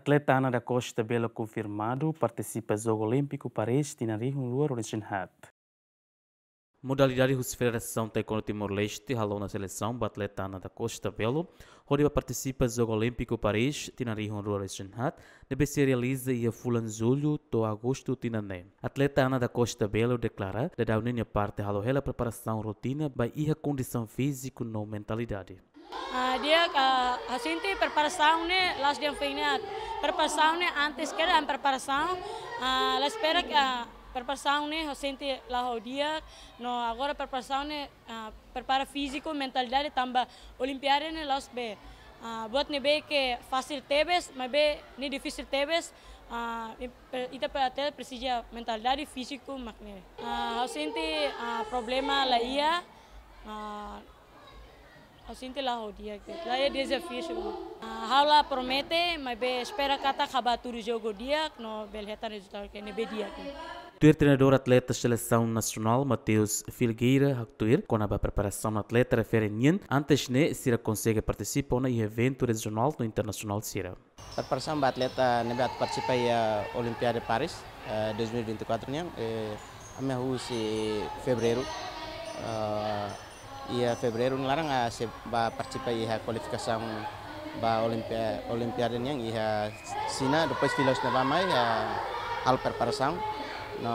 Atleta Ana da Costa Bela confirmado participa do Jogo Olímpico Paris Tinarico Lua Rodenschenhab. Modalidade Russa Federação Taekwondo Timor-Leste ralou na seleção atleta Ana da Costa Belo. Rodrigo participa do Jogo Olímpico Paris Tinarico Lua Rodenschenhab. Deve se realiza em Fulan Julho, do Agosto Tinané. Atleta Ana da Costa Belo declara que da União Parte ralou ela preparação rotina, vai ir condição física e mentalidade. Ah, dia uh, ah, assinti preparação né las de finat preparação né antes que la preparação uh, ah, la espera que uh, preparação né assinti dia no agora preparação né prepara físico mentalidade tamba olimpiada né las be uh, buat ne be que fasil tebes mas be ni difícil tebes uh, ita e para e ter precisa mentalidade e físico mas né uh, problema la ia Asintila o que lá é desafio. A lá promete, mas be espera kata o jogo dia, não belheta resultado que nebe dia. treinador atleta seleção nacional Mateus Filgueira Actuir, com a preparação atleta referenien antes ne se consegue participar na evento regional eh, no internacional eh, Sira. Preparação atleta nebe a participa ya Olimpíada de Paris 2024 nya, eh, ame fevereiro. Ah, ia Februari larang a ah, se ba participa ia kualifikasi anu, ba Olimpia Olimpiade yang ia Sina depois filos na mai ia hal preparação no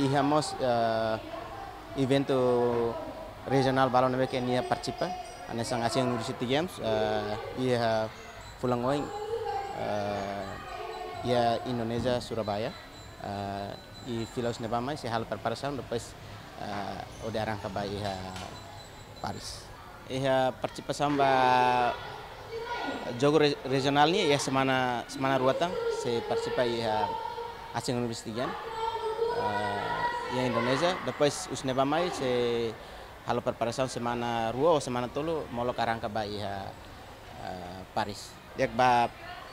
ia mos uh, eh, evento regional balon nebe ken ia participa ane sang Asian University Games uh, eh, ia Pulangoing uh, eh, ia Indonesia Surabaya uh, i filos neba mai se hal preparação depois uh, orang kabai ia Paris. Iya, participa samba jogo regionalnya ya semana semana ruatan se participa ya asing universitian uh, ya Indonesia depois usne nevamai se halo perpresan semana ruo semana tulu molo karangka ba ya uh, Paris yak ba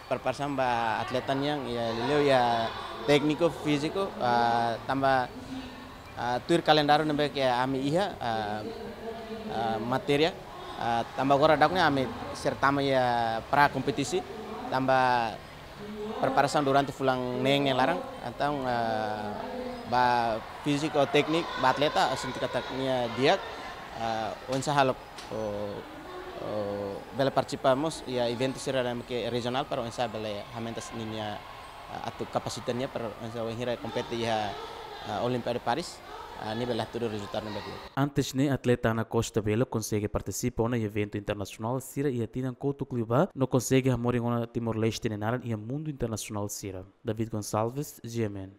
perpresan ba atletan yang ya leo ya tekniko fisiko eh, tambah Ah, tuir kalendaro nembe ke ya, ami iha ah, ah, materia ya. tambah gora dakne ami serta ya pra kompetisi tambah preparasan durante fulang neng yang larang atau ba fisik atau teknik ba atleta sentik kataknya dia onsa halop bela participamos ya event sira ke regional para onsa bela hamentas ninya atau kapasitannya para onsa wengira kompeti ya Olimpiada de Paris a nível todo o resultado negativo. É Antes nem atleta Ana Costa Belo consegue participar no evento internacional Cira e atina Couto Cliba não consegue amor em Timor-Leste e o mundo internacional cira. David Gonçalves, GMN.